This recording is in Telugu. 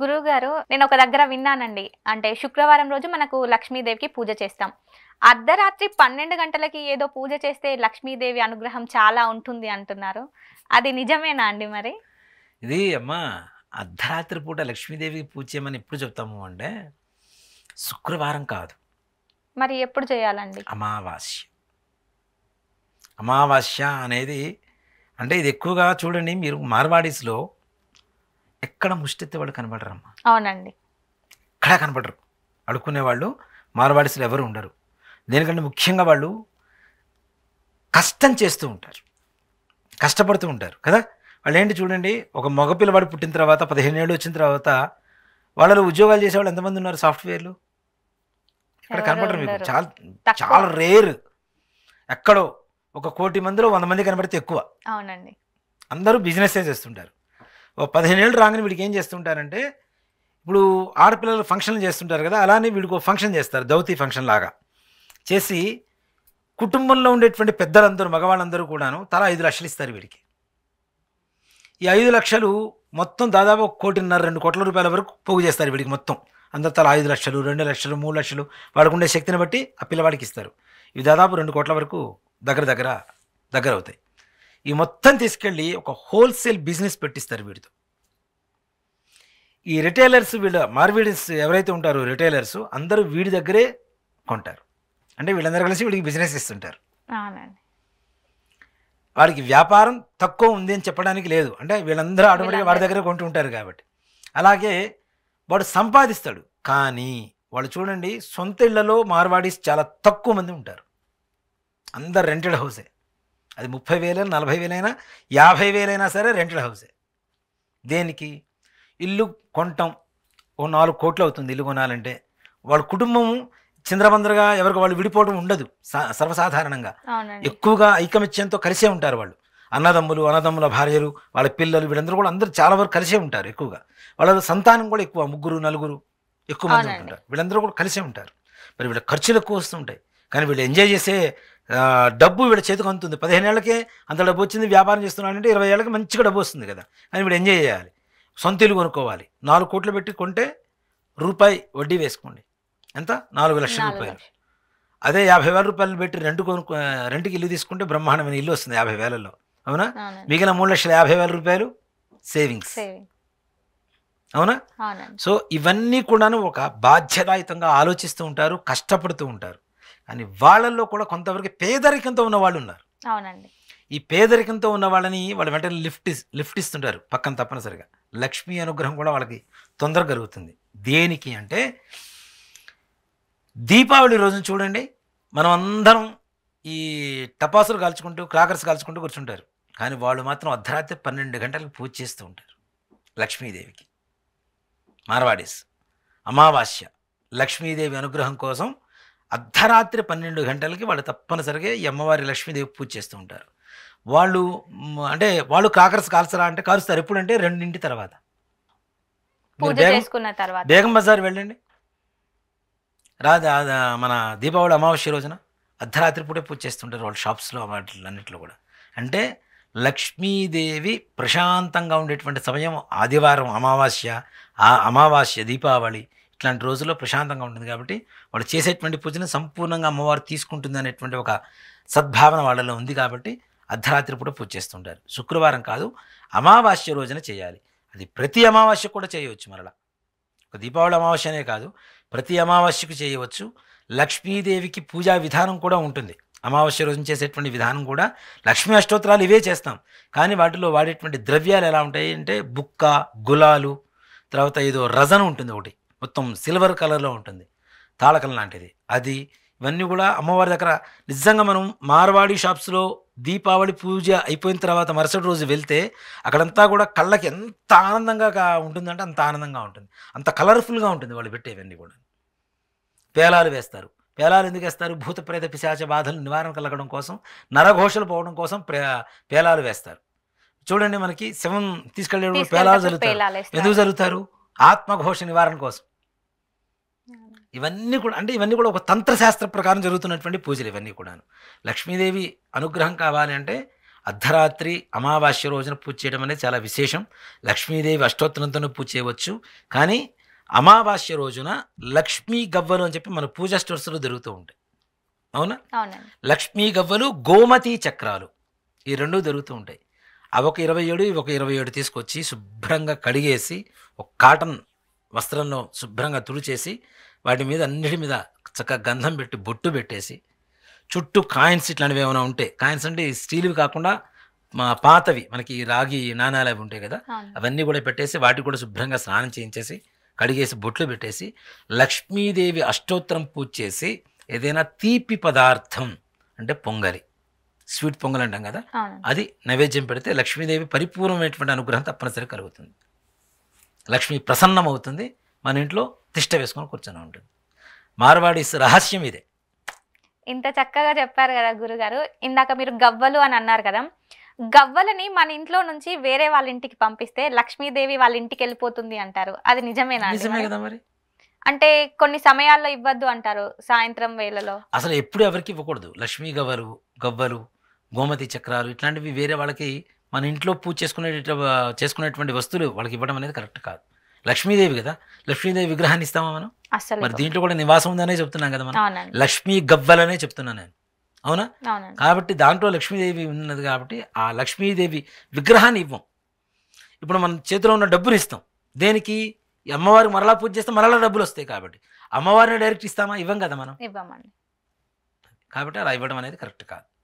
గురువు గారు నేను ఒక దగ్గర విన్నానండి అంటే శుక్రవారం రోజు మనకు లక్ష్మీదేవికి పూజ చేస్తాం అర్ధరాత్రి పన్నెండు గంటలకి ఏదో పూజ చేస్తే లక్ష్మీదేవి అనుగ్రహం చాలా ఉంటుంది అంటున్నారు అది నిజమేనా అండి మరి ఇది అమ్మా అర్ధరాత్రి పూట లక్ష్మీదేవికి పూజ చేయమని ఎప్పుడు చెప్తాము అంటే శుక్రవారం కాదు మరి ఎప్పుడు చేయాలండి అమావాస్య అమావాస్య అనేది అంటే ఇది ఎక్కువగా చూడండి మీరు మార్వాడీస్లో ఎక్కడ ముష్టితే వాళ్ళు కనబడరమ్మా అవునండి ఎక్కడ కనబడరు అడుక్కునేవాళ్ళు మారవాడిసలు ఎవరు ఉండరు దేనికంటే ముఖ్యంగా వాళ్ళు కష్టం చేస్తూ ఉంటారు కష్టపడుతూ ఉంటారు కదా వాళ్ళు ఏంటి చూడండి ఒక మగ పిల్లవాడు పుట్టిన తర్వాత పదిహేను ఏళ్ళు వచ్చిన తర్వాత వాళ్ళలో ఉద్యోగాలు చేసేవాళ్ళు ఎంతమంది ఉన్నారు సాఫ్ట్వేర్లు ఎక్కడ కనపడరు మీకు చాలా చాలా రేర్ ఎక్కడో ఒక కోటి మందిలో వంద మంది కనబడితే ఎక్కువ అవునండి అందరూ బిజినెస్ చేస్తుంటారు ఓ పదిహేను ఏళ్ళు రాగానే వీడికి ఏం చేస్తుంటారంటే ఇప్పుడు ఆడపిల్లలు ఫంక్షన్లు చేస్తుంటారు కదా అలానే వీడికి ఫంక్షన్ చేస్తారు దౌతి ఫంక్షన్ లాగా చేసి కుటుంబంలో ఉండేటువంటి పెద్దలందరూ మగవాళ్ళందరూ కూడాను తలా ఐదు లక్షలు ఇస్తారు వీడికి ఈ ఐదు లక్షలు మొత్తం దాదాపు కోటిన్నర రెండు కోట్ల రూపాయల వరకు పోగు చేస్తారు వీడికి మొత్తం అందరు తల ఐదు లక్షలు రెండు లక్షలు మూడు లక్షలు వాడుకుండే శక్తిని బట్టి ఆ పిల్లవాడికి ఇస్తారు ఇవి దాదాపు రెండు కోట్ల వరకు దగ్గర దగ్గర దగ్గర అవుతాయి ఈ మొత్తం తీసుకెళ్ళి ఒక హోల్సేల్ బిజినెస్ పెట్టిస్తారు వీడితో ఈ రిటైలర్స్ వీళ్ళ మార్వీడిస్ ఎవరైతే ఉంటారో రిటైలర్స్ అందరూ వీడి దగ్గరే కొంటారు అంటే వీళ్ళందరూ కలిసి వీడికి బిజినెస్ ఇస్తుంటారు వాడికి వ్యాపారం తక్కువ ఉంది అని చెప్పడానికి లేదు అంటే వీళ్ళందరూ ఆటోమేటిక్గా వాడి దగ్గరే కొంటుంటారు కాబట్టి అలాగే వాడు సంపాదిస్తాడు కానీ వాళ్ళు చూడండి సొంత ఇళ్లలో మార్వాడీస్ చాలా తక్కువ మంది ఉంటారు అందరు రెంటెడ్ హౌసే అది ముప్పై వేలైనా నలభై వేలైనా యాభై వేలైనా సరే రెంటెడ్ హౌసే దేనికి ఇల్లు కొనటం ఓ నాలుగు కోట్లు అవుతుంది ఇల్లు కొనాలంటే వాళ్ళ కుటుంబం చింద్రబందరగా ఎవరికి వాళ్ళు విడిపోవడం ఉండదు సర్వసాధారణంగా ఎక్కువగా ఐకమిత్యంతో కలిసే ఉంటారు వాళ్ళు అన్నదమ్ములు అన్నదమ్ముల భార్యలు వాళ్ళ పిల్లలు వీళ్ళందరూ కూడా అందరూ చాలా వరకు కలిసే ఉంటారు ఎక్కువగా వాళ్ళ సంతానం కూడా ఎక్కువ ముగ్గురు నలుగురు ఎక్కువ మంది ఉంటారు వీళ్ళందరూ కూడా కలిసే ఉంటారు మరి వీళ్ళ ఖర్చులు ఎక్కువ వస్తుంటాయి కానీ వీళ్ళు ఎంజాయ్ చేసే డబ్బు వీళ్ళ చేతికి అందుతుంది పదిహేను ఏళ్ళకే అంత డబ్బు వచ్చింది వ్యాపారం చేస్తున్నాడంటే ఇరవై ఏళ్ళకి మంచిగా డబ్బు వస్తుంది కదా కానీ వీళ్ళు ఎంజాయ్ చేయాలి సొంత ఇల్లు కొనుక్కోవాలి నాలుగు కోట్లు పెట్టి కొంటే రూపాయి వడ్డీ వేసుకోండి ఎంత నాలుగు లక్షల రూపాయలు అదే యాభై వేల రూపాయలు పెట్టి రెండు కొనుక్కో రెండుకి ఇల్లు తీసుకుంటే బ్రహ్మాండమైన ఇల్లు వస్తుంది యాభై వేలలో అవునా మిగిలిన మూడు లక్షల యాభై వేల రూపాయలు సేవింగ్స్ అవునా సో ఇవన్నీ కూడాను ఒక బాధ్యతాయుతంగా ఆలోచిస్తూ ఉంటారు కష్టపడుతూ ఉంటారు కానీ వాళ్ళల్లో కూడా కొంతవరకు పేదరికంతో ఉన్న వాళ్ళు ఉన్నారు అవునండి ఈ పేదరికంతో ఉన్న వాళ్ళని వాళ్ళు వెంటనే లిఫ్ట్ లిఫ్ట్ ఇస్తుంటారు పక్కన తప్పనిసరిగా లక్ష్మీ అనుగ్రహం కూడా వాళ్ళకి తొందరగా కలుగుతుంది దేనికి అంటే దీపావళి రోజున చూడండి మనం అందరం ఈ టపాసులు కాల్చుకుంటూ క్రాకర్స్ కాల్చుకుంటూ కూర్చుంటారు కానీ వాళ్ళు మాత్రం అర్ధరాత్రి పన్నెండు గంటలకు పూజ చేస్తూ ఉంటారు లక్ష్మీదేవికి మార్వాడీస్ అమావాస్య లక్ష్మీదేవి అనుగ్రహం కోసం అర్ధరాత్రి పన్నెండు గంటలకి వాళ్ళు తప్పనిసరిగా ఈ అమ్మవారి లక్ష్మీదేవి పూజ చేస్తూ ఉంటారు వాళ్ళు అంటే వాళ్ళు కాకరస్ కాల్చరా అంటే కాలుస్తారు ఎప్పుడంటే రెండింటి తర్వాత బేగం బజార్ వెళ్ళండి రాదా మన దీపావళి అమావాస్య రోజున అర్ధరాత్రి పూటే పూజ చేస్తుంటారు వాళ్ళ షాప్స్లో అన్నింటిలో కూడా అంటే లక్ష్మీదేవి ప్రశాంతంగా ఉండేటువంటి సమయం ఆదివారం అమావాస్య ఆ అమావాస్య దీపావళి ఇట్లాంటి రోజుల్లో ప్రశాంతంగా ఉంటుంది కాబట్టి వాళ్ళు చేసేటువంటి పూజను సంపూర్ణంగా అమ్మవారు తీసుకుంటుంది అనేటువంటి ఒక సద్భావన వాళ్ళలో ఉంది కాబట్టి అర్ధరాత్రి పూట పూజ చేస్తుంటారు శుక్రవారం కాదు అమావాస్య రోజున చేయాలి అది ప్రతి అమావాస్య కూడా చేయవచ్చు మరలా ఒక దీపావళి అమావాస్యనే కాదు ప్రతి అమావాస్యకు చేయవచ్చు లక్ష్మీదేవికి పూజా విధానం కూడా ఉంటుంది అమావాస్య రోజున చేసేటువంటి విధానం కూడా లక్ష్మీ అష్టోత్తరాలు ఇవే చేస్తాం కానీ వాటిలో వాడేటువంటి ద్రవ్యాలు ఎలా ఉంటాయి అంటే బుక్క గులాలు తర్వాత ఏదో రజన్ ఉంటుంది ఒకటి మొత్తం సిల్వర్ కలర్లో ఉంటుంది తాళకం లాంటిది అది ఇవన్నీ కూడా అమ్మవారి దగ్గర నిజంగా మనం మార్వాడి షాప్స్లో దీపావళి పూజ అయిపోయిన తర్వాత మరుసటి రోజు వెళ్తే అక్కడంతా కూడా కళ్ళకి ఎంత ఆనందంగా ఉంటుందంటే అంత ఆనందంగా ఉంటుంది అంత కలర్ఫుల్గా ఉంటుంది వాళ్ళు పెట్టేవన్నీ కూడా పేలాలు వేస్తారు పేలాలు ఎందుకు వేస్తారు భూత ప్రేత పిశాచ బాధలు నివారణ కలగడం కోసం నరఘోషలు పోవడం కోసం పేలాలు వేస్తారు చూడండి మనకి శివం తీసుకెళ్ళేటప్పుడు పేలాలు జరుగుతారు ఎందుకు జరుగుతారు ఆత్మఘోష నివారణ కోసం ఇవన్నీ కూడా అంటే ఇవన్నీ కూడా ఒక తంత్రశాస్త్ర ప్రకారం జరుగుతున్నటువంటి పూజలు ఇవన్నీ కూడాను లక్ష్మీదేవి అనుగ్రహం కావాలి అంటే అర్ధరాత్రి అమావాస్య రోజున పూజ చేయడం అనేది చాలా విశేషం లక్ష్మీదేవి అష్టోత్తరంతోనూ పూజ చేయవచ్చు కానీ అమావాస్య రోజున లక్ష్మీ గవ్వలు అని చెప్పి మన పూజా స్టోర్స్లో దొరుకుతూ ఉంటాయి అవునా లక్ష్మీ గవ్వలు గోమతి చక్రాలు ఈ రెండు దొరుకుతూ ఉంటాయి అవి ఒక ఇరవై ఏడు ఇవి ఒక ఇరవై ఏడు తీసుకొచ్చి శుభ్రంగా కడిగేసి ఒక కాటన్ వస్త్రంలో శుభ్రంగా తుడిచేసి వాటి మీద అన్నిటి మీద చక్కగా గంధం పెట్టి బొట్టు పెట్టేసి చుట్టూ కాయిన్స్ ఇట్లాంటివి ఏమైనా ఉంటే కాయిన్స్ అంటే స్టీల్వి కాకుండా మా పాతవి మనకి రాగి నాణాలు అవి ఉంటాయి కదా అవన్నీ కూడా పెట్టేసి వాటికి కూడా శుభ్రంగా స్నానం చేయించేసి కడిగేసి బొట్లు పెట్టేసి లక్ష్మీదేవి అష్టోత్తరం పూజ చేసి ఏదైనా తీపి పదార్థం అంటే పొంగలి స్వీట్ పొంగల్ అంటాం కదా అది నైవేద్యం పెడితే లక్ష్మీదేవి పరిపూర్ణమైనటువంటి అనుగ్రహం తప్పనిసరిగా కలుగుతుంది లక్ష్మి ప్రసన్నం అవుతుంది మన ఇంట్లో తిష్ట వేసుకొని కూర్చొని ఉంటుంది మార్వాడి రహస్యం ఇదే ఇంత చక్కగా చెప్పారు కదా గురుగారు ఇందాక మీరు గవ్వలు అని అన్నారు కదా గవ్వలని మన ఇంట్లో నుంచి వేరే వాళ్ళ ఇంటికి పంపిస్తే లక్ష్మీదేవి వాళ్ళ ఇంటికి వెళ్ళిపోతుంది అంటారు అది నిజమేనా నిజమే కదా మరి అంటే కొన్ని సమయాల్లో ఇవ్వద్దు అంటారు సాయంత్రం వేళలో అసలు ఎప్పుడు ఎవరికి ఇవ్వకూడదు లక్ష్మీ గవ్వలు గవ్వలు గోమతి చక్రాలు ఇట్లాంటివి వేరే వాళ్ళకి మన ఇంట్లో పూజ చేసుకునే చేసుకునేటువంటి వస్తువులు వాళ్ళకి ఇవ్వడం అనేది కరెక్ట్ కాదు లక్ష్మీదేవి కదా లక్ష్మీదేవి విగ్రహాన్ని ఇస్తామా మనం మరి దీంట్లో కూడా నివాసం ఉందనే చెప్తున్నాం కదా మనం లక్ష్మీ గవ్వలనే చెప్తున్నాను నేను అవునా కాబట్టి దాంట్లో లక్ష్మీదేవి ఉన్నది కాబట్టి ఆ లక్ష్మీదేవి విగ్రహాన్ని ఇవ్వం ఇప్పుడు మన చేతిలో ఉన్న డబ్బులు ఇస్తాం దేనికి అమ్మవారికి మరలా పూజ చేస్తే మరలా డబ్బులు వస్తాయి కాబట్టి అమ్మవారిని డైరెక్ట్ ఇస్తామా ఇవ్వం కదా మనం కాబట్టి అలా ఇవ్వడం అనేది కరెక్ట్ కాదు